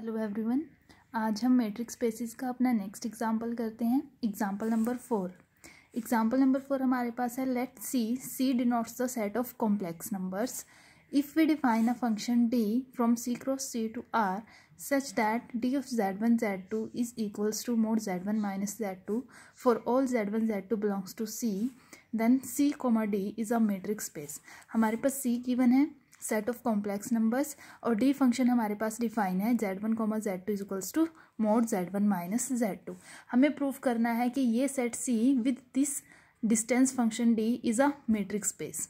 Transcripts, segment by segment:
hello everyone आज हम matrix spaces का अपना नेक्स्ट एग्जांपल करते हैं example number four example number four हमारे पास है let C C denotes the set of complex numbers if we define a function D from C cross C to R such that D of Z one Z two is equals to mod Z one minus Z two for all Z one Z two belongs to C then C comma D is a metric space हमारे पास सी given है set of complex numbers और D function हमारे पास define है Z one comma Z two equals to mod Z one minus Z two हमें prove करना है कि ये set C with this distance function D is a metric space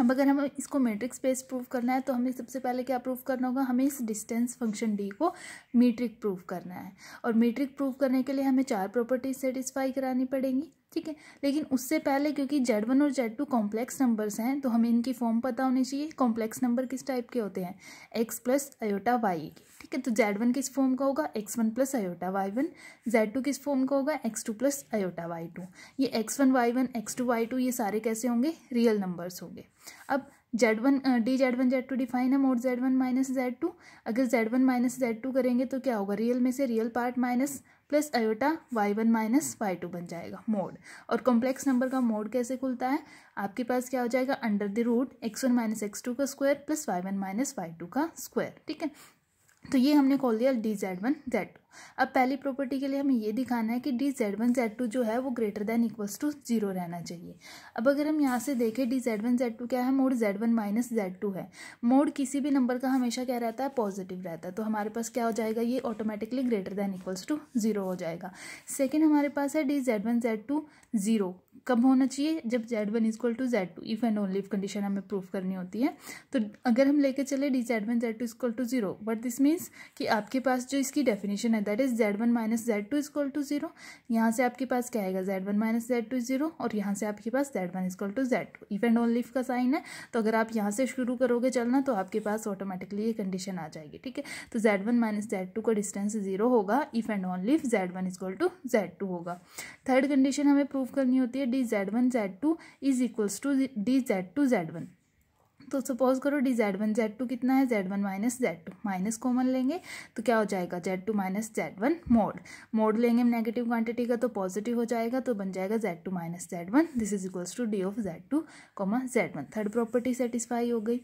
अब अगर हमें इसको मेट्रिक स्पेस प्रूव करना है तो हमें सबसे पहले क्या प्रूव करना होगा हमें इस डिस्टेंस फंक्शन डी को मीट्रिक प्रूव करना है और मीट्रिक प्रूव करने के लिए हमें चार प्रॉपर्टीज सेटिस्फाई करानी पड़ेंगी ठीक है लेकिन उससे पहले क्योंकि जेड वन और जेड टू कॉम्प्लेक्स नंबर्स हैं तो हमें इनकी फॉर्म पता होनी चाहिए कॉम्प्लेक्स नंबर किस टाइप के होते हैं एक्स प्लस अयोटा वाई के ठीक है तो जेड वन किस फॉर्म का होगा X one plus iota Y one Z two किस फॉर्म का होगा X two plus iota Y two ये X one Y one x two Y two ये सारे कैसे होंगे रियल नंबर्स होंगे अब Z one D Z one Z two define है mod Z one minus Z two अगर Z one minus Z two करेंगे तो क्या होगा रियल में से real part minus plus iota Y one minus Y two बन जाएगा मोड और कॉम्प्लेक्स नंबर का मोड कैसे खुलता है आपके पास क्या हो जाएगा under the root X one minus x two का square plus Y one minus Y two का स्क्वायर ठीक है तो ये हमने खोल दिया डी जेड वन जेड अब पहली प्रॉपर्टी के लिए हमें ये दिखाना है कि D Z one Z two जो है वो greater than equals to zero रहना चाहिए अब अगर हम यहाँ से देखें D Z one Z two क्या है mod Z one minus Z two है मोड किसी भी नंबर का हमेशा क्या रहता है पॉजिटिव रहता है तो हमारे पास क्या हो जाएगा ये automatically greater than equals to zero हो जाएगा सेकेंड हमारे पास है D Z one Z two zero कब होना चाहिए जब Z one is equal to Z two if and only if condition हमें प्रूव करनी होती है तो अगर हम लेके चले D Z one Z two equal to zero but this means कि आपके पास जो इसकी डेफिनेशन है that is Z one minus Z two is equal to zero यहाँ से आपके पास क्या आएगा Z one minus Z two zero और यहाँ से आपके पास Z one equal to Z two if and only if का साइन है तो अगर आप यहाँ से शुरू करोगे चलना तो आपके पास ऑटोमेटिकली ये कंडीशन आ जाएगी ठीक है तो Z one minus Z two का डिस्टेंस जीरो होगा if and only if Z one equal to Z two होगा थर्ड कंडीशन हमें प्रूव करनी होती है d z1 z2 is equals to d z2 z1 तो सपोज करो D Z one Z two कितना है Z one minus Z two minus common लेंगे तो क्या हो जाएगा Z two minus Z one mod mod लेंगे नेगेटिव क्वांटिटी का तो पॉजिटिव हो जाएगा तो बन जाएगा Z two minus Z one this is equals to D of Z two comma Z one third property satisfy हो गई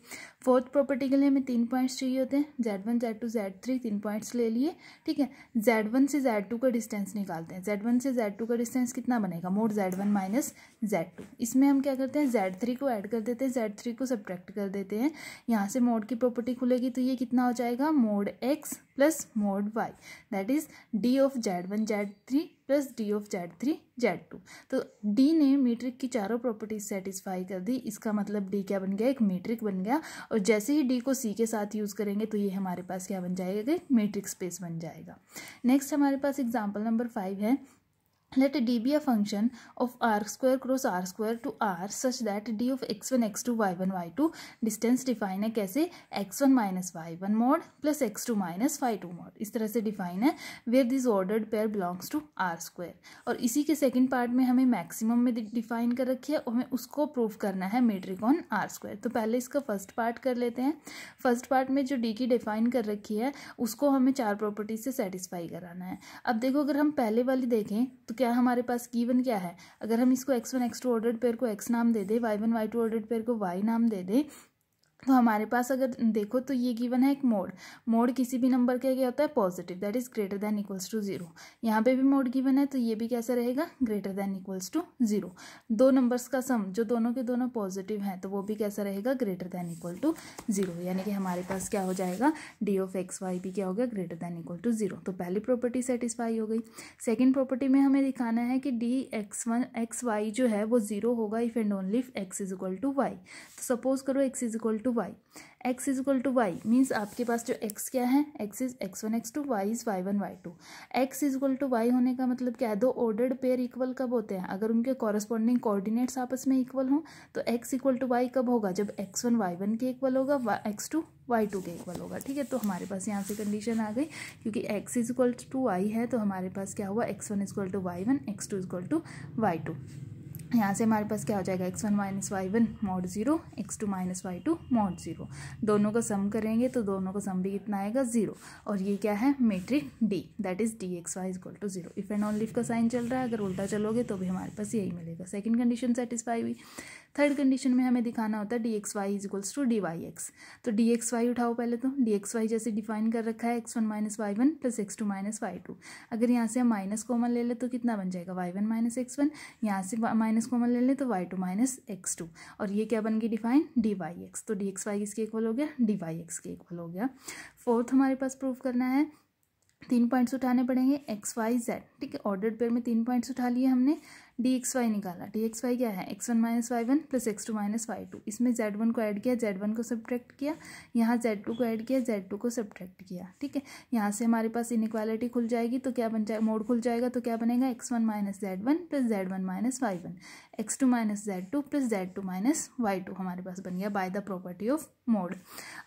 फोर्थ प्रॉपर्टी के लिए हमें तीन पॉइंट्स चाहिए होते हैं Z one Z two Z three तीन पॉइंट्स ले लिए ठीक है जेड वन से जेड टू का डिस्टेंस निकालते हैं जेड वन से जेड टू का डिस्टेंस कितना बनेगा mod Z one minus Z two इसमें हम क्या करते हैं जेड थ्री को एड कर देते हैं जेड थ्री को सब्ट्रैक्ट कर देते हैं यहाँ से मोड की प्रॉपर्टी खुलेगी तो ये कितना हो जाएगा mod X plus mod Y that is D of Z one Z three plus D of Z three Z two तो डी ने मीट्रिक की चारों प्रॉपर्टीज सेटिस्फाई कर दी इसका मतलब डी क्या बन गया एक मीट्रिक बन गया और जैसे ही डी को सी के साथ यूज़ करेंगे तो ये हमारे पास क्या बन जाएगा मीट्रिक स्पेस बन जाएगा नेक्स्ट हमारे पास एग्जाम्पल नंबर फाइव है let D be function of R square cross R square to R such that D of x one x two Y one Y two distance define है कैसे X one minus Y one mod plus X two minus Y two mod इस तरह से define है where this ordered pair belongs to R square और इसी के second part में हमें मैक्सिमम में डिफाइन कर रखी है और हमें उसको प्रूव करना है मेट्रिक ऑन आर स्क्वायर तो पहले इसका फर्स्ट पार्ट कर लेते हैं फर्स्ट पार्ट में जो डी की डिफाइन कर रखी है उसको हमें चार प्रॉपर्टीज से सेटिस्फाई कराना है अब देखो अगर हम पहले वाली देखें तो क्या हमारे पास गिवन क्या है अगर हम इसको X one x two ordered pair को एक्स नाम दे दें Y one Y two ordered pair को वाई नाम दे दें तो हमारे पास अगर देखो तो ये गिवन है एक मोड मोड किसी भी नंबर का क्या होता है positive that is greater than equals to zero यहाँ पे भी मोड गिवन है तो ये भी कैसा रहेगा greater than equals to zero दो नंबर्स का सम जो दोनों के दोनों पॉजिटिव हैं तो वो भी कैसा रहेगा greater than equal to zero यानी कि हमारे पास क्या हो जाएगा डी ऑफ एक्स वाई भी क्या होगा greater than equal to zero तो पहली प्रॉपर्टी सेटिस्फाई हो गई सेकेंड प्रॉपर्टी में हमें दिखाना है कि D X one X Y जो है वो जीरो होगा if and only if x is equal to Y तो सपोज करो X is equal to to Y X is equal to Y means आपके पास जो एक्स क्या है X is x one x two Y is Y one Y two X is equal to Y होने का मतलब क्या है दो ऑर्डर्ड पेयर इक्वल कब होते हैं अगर उनके कॉरस्पॉन्डिंग कोऑर्डिनेट्स आपस में इक्वल हों तो एक्स इक्वल टू वाई कब होगा जब एक्स वन वाई वन के इक्वल होगा एक्स टू वाई टू के इक्वल होगा ठीक है तो हमारे पास यहाँ से कंडीशन आ गई क्योंकि X is equal to Y है तो हमारे पास क्या हुआ x one is equal to Y one x two is equal to Y two यहाँ से हमारे पास क्या हो जाएगा X one minus Y one mod zero X two minus Y two mod zero दोनों का सम करेंगे तो दोनों का सम भी कितना आएगा ज़ीरो और ये क्या है metric D that is D x Y equal to zero if and only if का साइन चल रहा है अगर उल्टा चलोगे तो भी हमारे पास यही मिलेगा सेकेंड कंडीशन सेटिस्फाई हुई थर्ड कंडीशन में हमें दिखाना होता है D x Y is to D Y x तो डी एक्स वाई उठाओ पहले तो डी एक्स वाई जैसे डिफाइन कर रखा है x one minus Y one plus X two minus Y two अगर यहाँ से हम माइनस कॉमन ले लें तो कितना बन जाएगा Y one minus x one यहाँ से माइनस कॉमन ले लें तो Y two minus x two और ये क्या बन गई डिफाइन डी वाई एक्स तो डी एक्स वाई इसके इक्वल हो गया डी वाई एक्स के इक्वल हो गया फोर्थ हमारे पास प्रूफ करना है तीन पॉइंट्स उठाने पड़ेंगे एक्स वाई जेड ठीक है ऑर्डर पेयर में तीन पॉइंट्स उठा लिए हमने डी एक्स वाई निकाला डी एक्स वाई क्या है x one minus Y one plus X two minus Y two इसमें जेड वन को ऐड किया जेड वन को सब्ट्रैक्ट किया यहाँ जेड टू को ऐड किया जेड टू को सब्ट्रैक्ट किया ठीक है यहाँ से हमारे पास इनक्वालिटी खुल जाएगी तो क्या बन जाए मोड खुल जाएगा तो क्या बनेगा X one minus Z one plus Z one minus Y one x two minus Z two plus Z two minus Y two हमारे पास बन गया by the property of mod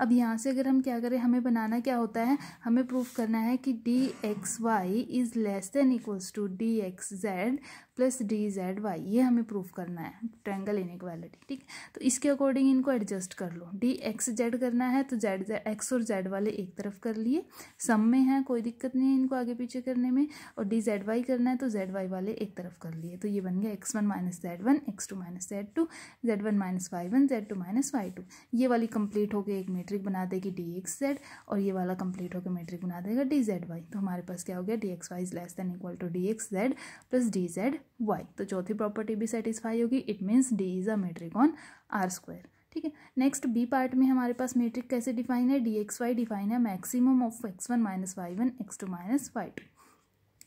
अब यहाँ से अगर हम क्या करें हमें बनाना क्या होता है हमें प्रूफ करना है कि D x Y is less than equals to D x Z plus D T Z Y ये हमें प्रूफ करना है ट्रैंगल इक्वालिटी ठीक तो इसके अकॉर्डिंग इनको एडजस्ट कर लो डी एक्स जेड करना है तो जेड जेड एक्स और जेड वाले एक तरफ कर लिए सम में है कोई दिक्कत नहीं है इनको आगे पीछे करने में और डी जेड वाई करना है तो जेड वाई वाले एक तरफ कर लिए तो ये बन गया X one minus Z one x two minus Z two Z one minus Y one Z two minus Y two ये वाली कंप्लीट होकर एक मेट्रिक बना देगी डी एक्स जेड और ये वाला कंप्लीट होकर मेट्रिक बना देगा डी जेड वाई तो हमारे पास क्या हो गया d x Y is less than equal to D x Z plus d z y तो चौथी प्रॉपर्टी भी सेटिस्फाई होगी it means d is a metric on R square ठीक है नेक्स्ट बी पार्ट में हमारे पास मेट्रिक कैसे डिफाइन है डी एक्स वाई डिफाइन है maximum of x one minus Y one x two minus Y two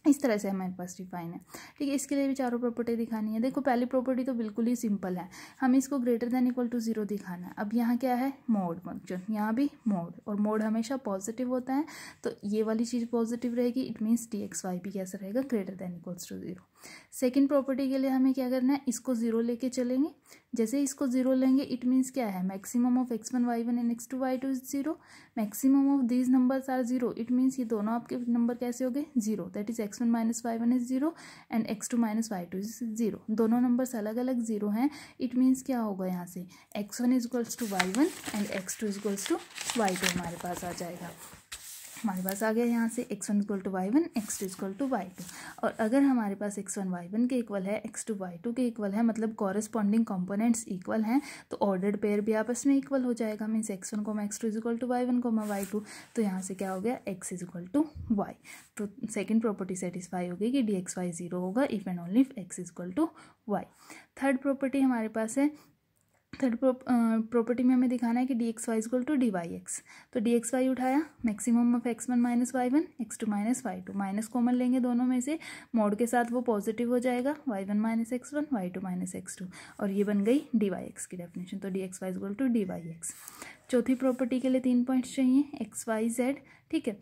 इस तरह से हमारे पास डिफाइन है ठीक है इसके लिए भी चारों प्रॉपर्टी दिखानी है देखो पहली प्रॉपर्टी तो बिल्कुल ही सिंपल है हमें इसको greater than equal to zero दिखाना है अब यहाँ क्या है मोड फंक्शन यहाँ भी मोड और मोड हमेशा पॉजिटिव होता है तो ये वाली चीज़ पॉजिटिव रहेगी it means d x y भी कैसा रहेगा greater than equals to zero second property के लिए हमें क्या करना है इसको ज़ीरो लेके चलेंगे जैसे इसको जीरो लेंगे इट मीन्स क्या है maximum of x one Y one and x two Y two is zero maximum of these numbers are zero it means ये दोनों आपके नंबर कैसे हो गए जीरो that is x one minus Y one is zero and x two minus Y two is zero दोनों numbers अलग अलग जीरो हैं इट मीन्स क्या होगा यहाँ से x one is equals to Y one and x two is equals to Y two हमारे पास आ जाएगा हमारे पास आ गया यहाँ से x one equal to Y one x two equal to Y two और अगर हमारे पास एक्स वन वाई वन के इक्वल है एक्स टू वाई टू के इक्वल है मतलब कॉरेस्पॉन्डिंग कॉम्पोनेंट्स इक्वल हैं तो ऑर्डर्ड पेयर भी आपस में इक्वल हो जाएगा मीन्स एक्स वन को x two is equal to Y one को वाई टू तो यहाँ से क्या हो गया x is equal to Y तो सेकेंड प्रॉपर्टी सेटिस्फाई हो गई कि डी एक्स वाई ज़ीरो होगा if and only if x is equal to y third property हमारे पास है थर्ड प्रॉपर्टी uh, में हमें दिखाना है कि D x y equal to D Y x तो डी एक्स वाई उठाया maximum of x one minus Y one x two minus Y two minus common लेंगे दोनों में से मोड के साथ वो पॉजिटिव हो जाएगा Y one minus x one Y two minus x two और ये बन गई डी वाई एक्स की डेफिनेशन तो D x y equal to D Y x चौथी प्रॉपर्टी के लिए तीन पॉइंट्स चाहिए एक्स वाई जेड ठीक है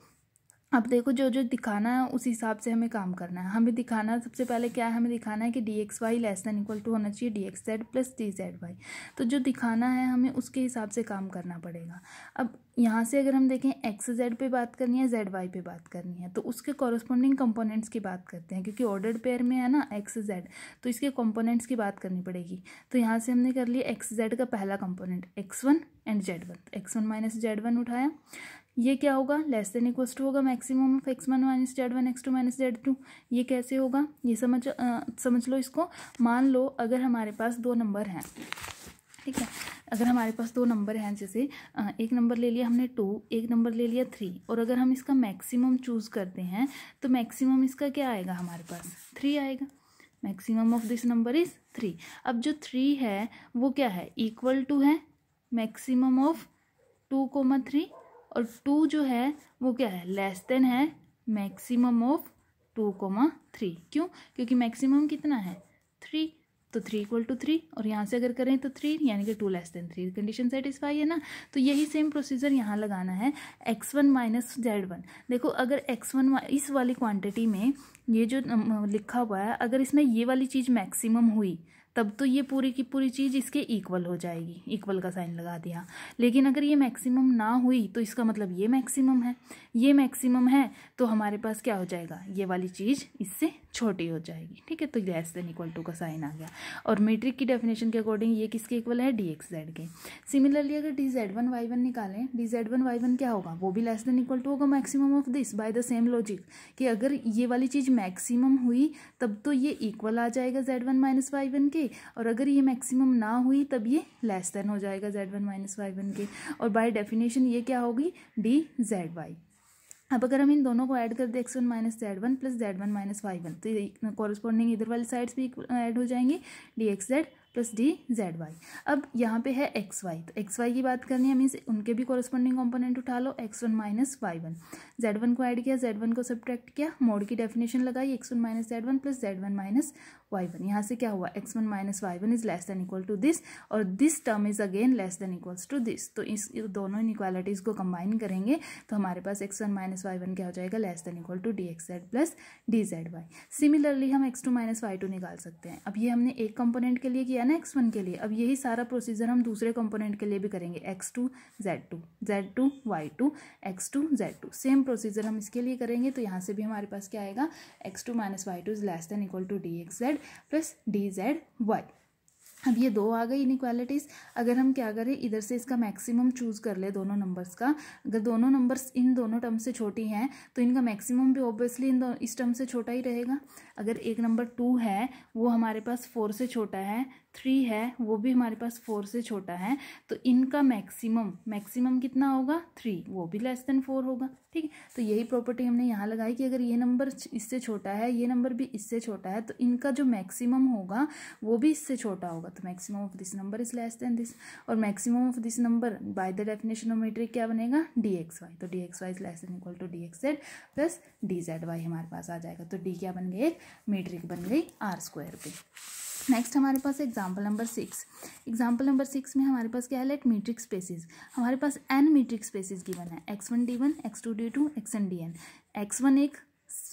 अब देखो जो जो दिखाना है उस हिसाब से हमें काम करना है हमें दिखाना है सबसे पहले क्या है हमें दिखाना है कि D x y less than equal to होना चाहिए d x Z plus d z y तो जो दिखाना है हमें उसके हिसाब से काम करना पड़ेगा अब यहाँ से अगर हम देखें एक्स जेड पर बात करनी है जेड वाई पर बात करनी है तो उसके कॉरस्पॉन्डिंग कंपोनेंट्स की बात करते हैं क्योंकि ऑर्डर्ड पेयर में है ना एक्स जेड तो इसके कंपोनेंट्स की बात करनी पड़ेगी तो यहाँ से हमने कर लिया एक्स जेड का पहला component x one and z one x one minus Z one उठाया ये क्या होगा लेस देन इक्वस्ट टू होगा maximum of x one minus Z one x two minus Z two ये कैसे होगा ये समझ आ, समझ लो इसको मान लो अगर हमारे पास दो नंबर हैं ठीक है अगर हमारे पास दो नंबर हैं जैसे एक नंबर ले लिया हमने टू एक नंबर ले लिया थ्री और अगर हम इसका मैक्सिमम चूज़ करते हैं तो मैक्सिमम इसका क्या आएगा हमारे पास थ्री आएगा maximum of this number is three अब जो थ्री है वो क्या है इक्वल टू है maximum of two comma three और टू जो है वो क्या है लेस देन है maximum of two comma three क्यों क्योंकि मैक्सिमम कितना है थ्री तो थ्री इक्वल टू थ्री और यहाँ से अगर करें तो थ्री यानी कि two less than three condition satisfy है ना तो यही सेम प्रोसीजर यहाँ लगाना है x one minus Z one देखो अगर एक्स वन इस वाली क्वांटिटी में ये जो लिखा हुआ है अगर इसमें ये वाली चीज़ मैक्सिमम हुई तब तो ये पूरी की पूरी चीज़ इसके इक्वल हो जाएगी इक्वल का साइन लगा दिया लेकिन अगर ये मैक्सिमम ना हुई तो इसका मतलब ये मैक्सिमम है ये मैक्सिमम है तो हमारे पास क्या हो जाएगा ये वाली चीज़ इससे छोटी हो जाएगी ठीक है तो लेस देन इक्वल टू का साइन आ गया और मेट्रिक की डेफिनेशन के अकॉर्डिंग ये किसके इक्वल है डी एक्स जेड के सिमिलरली अगर d Z one Y one निकालें d Z one Y one क्या होगा वो भी लेस देन इक्वल टू होगा maximum of this by the same logic कि अगर ये वाली चीज़ मैक्सिमम हुई तब तो ये इक्वल आ जाएगा z one minus Y one के के और अगर ये मैक्सिमम ना हुई तब ये लेस देन हो जाएगा z one minus Y one के और बाय डेफिनेशन ये क्या होगी डी जेड वाई अब अगर हम इन दोनों को ऐड कर दें x one minus Z one plus Z one minus Y one तो कॉरस्पॉन्डिंग इधर वाली साइड्स भी ऐड हो जाएंगे d x Z plus d z y अब यहाँ पे है एक्स वाई तो एक्स वाई की बात करनी है मीन्स उनके भी कॉरस्पॉन्डिंग कॉम्पोनेंट उठा लो x one minus Y one z one को ऐड किया जेड वन को सब्ट्रैक्ट किया मोड की डेफिनेशन लगाई x one minus Z one plus Z one minus Y one यहाँ से क्या हुआ x one minus Y one is less than equal to this और this term is again less than equals to this तो इस दोनों inequalities को combine करेंगे तो हमारे पास x one minus Y one क्या हो जाएगा less than equal to D x Z plus d z y similarly हम x two minus Y two निकाल सकते हैं अब ये हमने एक कंपोनेंट के लिए किया ना एक्स वन के लिए अब यही सारा प्रोसीजर हम दूसरे कंपोनेंट के लिए भी करेंगे x two Z two Z two Y two x two Z two same procedure हम इसके लिए करेंगे तो यहाँ से भी हमारे पास क्या आएगा x two minus Y two is less than equal to D x Z plus d z y अब ये दो आ गई इनक्वालिटीज़ अगर हम क्या करें इधर से इसका मैक्सिमम चूज़ कर ले दोनों नंबर्स का अगर दोनों नंबर्स इन दोनों टर्म से छोटी हैं तो इनका मैक्सिमम भी ऑब्वियसली इन दो इस टर्म से छोटा ही रहेगा अगर एक नंबर टू है वो हमारे पास फोर से छोटा है थ्री है वो भी हमारे पास फोर से छोटा है तो इनका मैक्सिमम मैक्सिमम कितना होगा थ्री वो भी लेस देन फोर होगा ठीक है तो यही प्रॉपर्टी हमने यहाँ लगाई कि अगर ये नंबर इससे छोटा है ये नंबर भी इससे छोटा है तो इनका जो मैक्सिमम होगा वो भी इससे छोटा होगा तो maximum of this number is less than this और maximum of this number by the definition of metric क्या बनेगा डी एक्स वाई तो D x Y is less than equal to D x Z plus d z y हमारे पास आ जाएगा तो D क्या बन गई एक मीट्रिक बन गई आर स्क्वायर पे नेक्स्ट हमारे पास example number six example number six में हमारे पास क्या है लेट मीट्रिक स्पेसिस हमारे पास एन मीट्रिक स्पेसिस गिवन है x one d one x two d two x n d n x one एक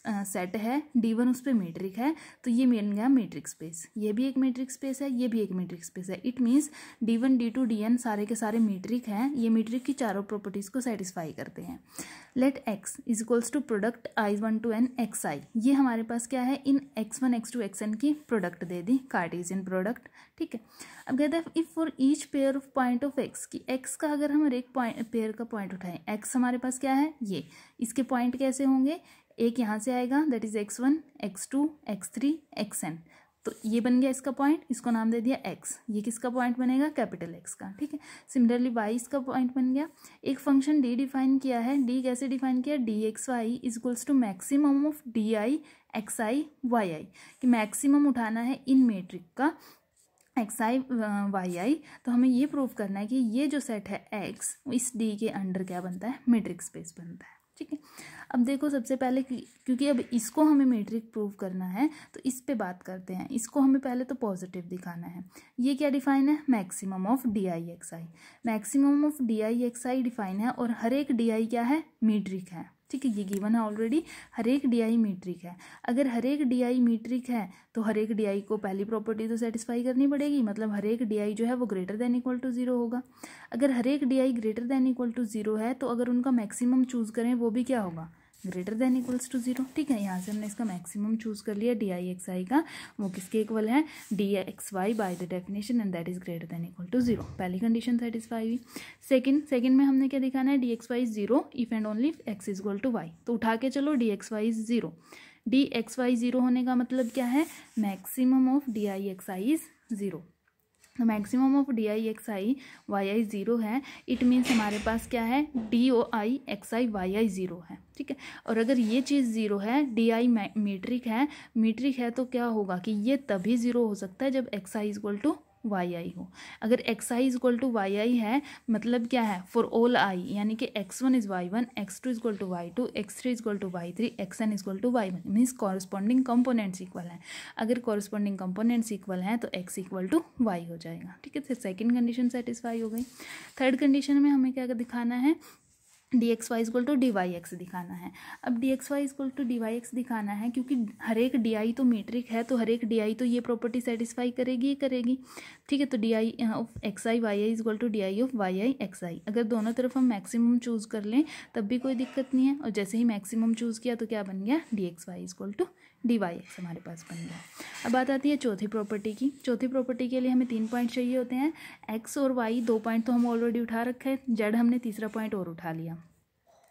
सेट है डी वन उस पर मेट्रिक है तो ये मेन गया मेट्रिक स्पेस ये भी एक मेट्रिक स्पेस है ये भी एक मेट्रिक स्पेस है it means d one d two d n सारे के सारे मेट्रिक हैं ये मेट्रिक की चारों प्रॉपर्टीज़ को सेटिस्फाई करते हैं let x is equals to product i one to n x i ये हमारे पास क्या है इन x one x two x n की प्रोडक्ट दे दी कार्टेशियन प्रोडक्ट ठीक है अब कहते हैं if for each pair of point of x कि एक्स का अगर हम एक पॉइंट पेयर का पॉइंट उठाएं एक्स हमारे पास क्या है ये इसके पॉइंट कैसे होंगे एक यहाँ से आएगा that is x one x two x three x n तो ये बन गया इसका पॉइंट इसको नाम दे दिया एक्स ये किसका पॉइंट बनेगा कैपिटल एक्स का ठीक है सिमिलरली वाई इसका पॉइंट बन गया एक फंक्शन डी डिफाइन किया है डी कैसे डिफाइन किया d x Y is equals to maximum of d i x i y i कि मैक्सिमम उठाना है इन मेट्रिक का एक्स आई वाई आई तो हमें ये प्रूव करना है कि ये जो सेट है एक्स इस डी के अंडर क्या बनता है मेट्रिक स्पेस बनता है ठीक है अब देखो सबसे पहले क्योंकि अब इसको हमें मेट्रिक प्रूव करना है तो इस पे बात करते हैं इसको हमें पहले तो पॉजिटिव दिखाना है ये क्या डिफाइन है maximum of d i x i maximum of d i x i define है और हर एक डी आई क्या है मीट्रिक है ठीक है ये गिवन है ऑलरेडी हर एक डी आई मीट्रिक है अगर हर एक डी आई मीट्रिक है तो हर एक डी आई को पहली प्रॉपर्टी तो सेटिस्फाई करनी पड़ेगी मतलब हर एक डी आई जो है वो greater than equal to zero होगा अगर हर एक d i greater than equal to zero है तो अगर उनका मैक्सिमम चूज़ करें वो भी क्या होगा greater than equals to zero ठीक है यहाँ से हमने इसका मैक्सिमम चूज कर लिया डी आई एक्स आई का वो किसके इक्वल है D x y by the definition and that is greater than equal to zero पहली कंडीशन सेटिस्फाई हुई सेकंड सेकंड में हमने क्या दिखाना है D x y zero if and only x is equal to Y तो उठा के चलो d x y zero d x y zero होने का मतलब क्या है maximum of d i x i is zero maximum of d i x i y i zero है इट मीन्स हमारे पास क्या है d of i x i y i zero है ठीक है और अगर ये चीज़ ज़ीरो है डी आई मीट्रिक है मीट्रिक है तो क्या होगा कि ये तभी ज़ीरो हो सकता है जब x i equal to y i हो अगर x i is equal to y i है मतलब क्या है फॉर ऑल आई यानी कि x one is Y one x two is equal to Y two x three is equal to y three x n is equal to Y one means corresponding components equal हैं अगर corresponding components equal हैं तो x equal to Y हो जाएगा ठीक है फिर second condition satisfy हो गई थर्ड कंडीशन में हमें क्या दिखाना है D x Y equal to D Y x दिखाना है अब d x Y equal to D Y x दिखाना है क्योंकि हर एक डी आई तो मीट्रिक है तो हर एक डी आई तो ये प्रॉपर्टी सेटिस्फाई करेगी ही करेगी ठीक है तो d i of x i y i equal to d i of y i x i अगर दोनों तरफ हम मैक्सिमम चूज़ कर लें तब भी कोई दिक्कत नहीं है और जैसे ही मैक्सिमम चूज़ किया तो क्या बन गया d x Y equal to D Y x हमारे पास बन गया अब बात आती है चौथी प्रॉपर्टी की चौथी प्रॉपर्टी के लिए हमें तीन पॉइंट चाहिए होते हैं एक्स और वाई दो पॉइंट तो हम ऑलरेडी उठा रखे हैं जेड हमने तीसरा पॉइंट और उठा लिया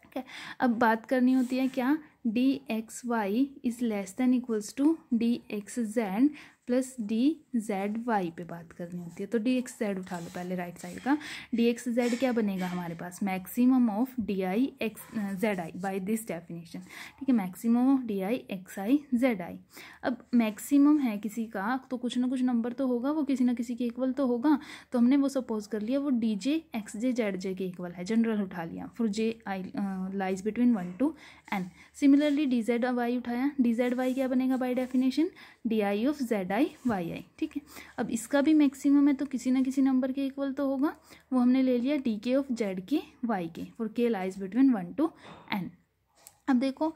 ठीक है अब बात करनी होती है क्या d x Y is less than equals to D x Z plus d z y पर बात करनी होती है तो डी एक्स जेड उठा लो पहले राइट साइड का डी एक्स जेड क्या बनेगा हमारे पास maximum of d i x z i by this definition ठीक है maximum of d i x i z i अब मैक्सिमम है किसी का तो कुछ ना कुछ नंबर तो होगा वो किसी ना किसी के इक्वल तो होगा तो हमने वो सपोज कर लिया वो d j x j z j के इक्वल है जनरल उठा लिया for j i lies between one to n similarly d z y उठाया डी जेड वाई क्या बनेगा by definition d i of z i by y i ठीक है अब इसका भी मैक्सिमम है तो किसी ना किसी नंबर के इक्वल तो होगा वो हमने ले लिया d k of z k y k for k lies between one to n अब देखो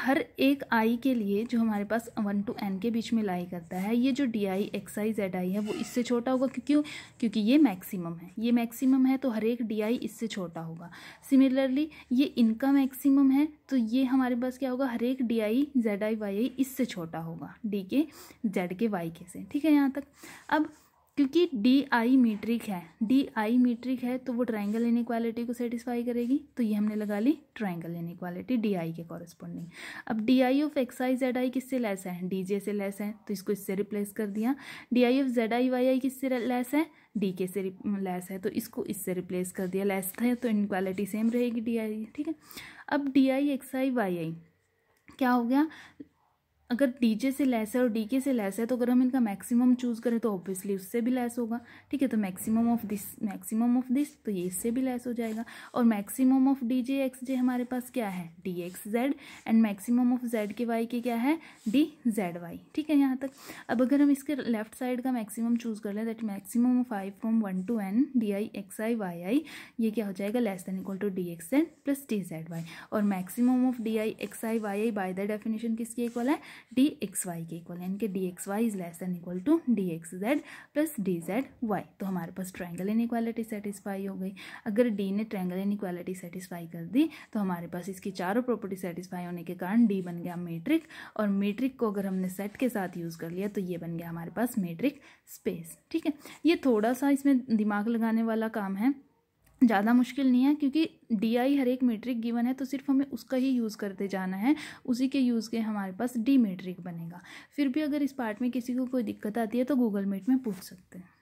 हर एक आई के लिए जो हमारे पास वन टू एन के बीच में लाई करता है ये जो d i x i z i है वो इससे छोटा होगा क्यों क्योंकि ये मैक्सिमम है ये मैक्सिमम है तो हर एक डी आई इससे छोटा होगा सिमिलरली ये इनका मैक्सिमम है तो ये हमारे पास क्या होगा हर एक d i z i y i इससे छोटा होगा डी के जेड के वाई के से ठीक है यहाँ तक अब क्योंकि डी आई मीट्रिक है डी आई मीट्रिक है तो वो ट्राइंगल इनक्वालिटी को सेटिस्फाई करेगी तो ये हमने लगा ली ट्राइंगल इनक्वालिटी डी आई के कॉरस्पॉन्डिंग अब d i of x i z i किससे लेस है डी जे से लेस है तो इसको इससे रिप्लेस कर दिया d i of z i y i किससे लेस है डी के से लेस है तो इसको इससे रिप्लेस कर दिया लेस था तो इनक्वालिटी सेम रहेगी डी आई ठीक है अब d i x i y i क्या हो गया अगर डी जे से लेस है और डी के से लेस है तो अगर हम इनका मैक्सिमम चूज़ करें तो ऑब्वियसली उससे भी लेस होगा ठीक है तो maximum of this maximum of this तो ये इससे भी लेस हो जाएगा और maximum of d j x j हमारे पास क्या है D x z and maximum of z k y k क्या है डी जेड वाई ठीक है यहाँ तक अब अगर हम इसके लेफ्ट साइड का मैक्सिमम चूज़ कर लें that maximum of i from one to n d i x i y i ये क्या हो जाएगा less than equal to D x Z plus d z y और maximum of d i x i y i by the definition किसकी equal है D x y के equal यानी कि D x Y is less than equal to D x Z plus d z y तो हमारे पास triangle inequality satisfy हो गई अगर डी ने ट्रायंगल इन इक्वालिटी सेटिस्फाई कर दी तो हमारे पास इसकी चारों प्रॉपर्टी सेटिस्फाई होने के कारण डी बन गया मेट्रिक और मेट्रिक को अगर हमने सेट के साथ यूज़ कर लिया तो ये बन गया हमारे पास मेट्रिक स्पेस ठीक है ये थोड़ा सा इसमें दिमाग लगाने वाला काम है ज़्यादा मुश्किल नहीं है क्योंकि डी आई हर एक मेट्रिक गिवन है तो सिर्फ हमें उसका ही यूज़ करते जाना है उसी के यूज़ के हमारे पास डी मेट्रिक बनेगा फिर भी अगर इस पार्ट में किसी को कोई दिक्कत आती है तो गूगल मीट में पूछ सकते हैं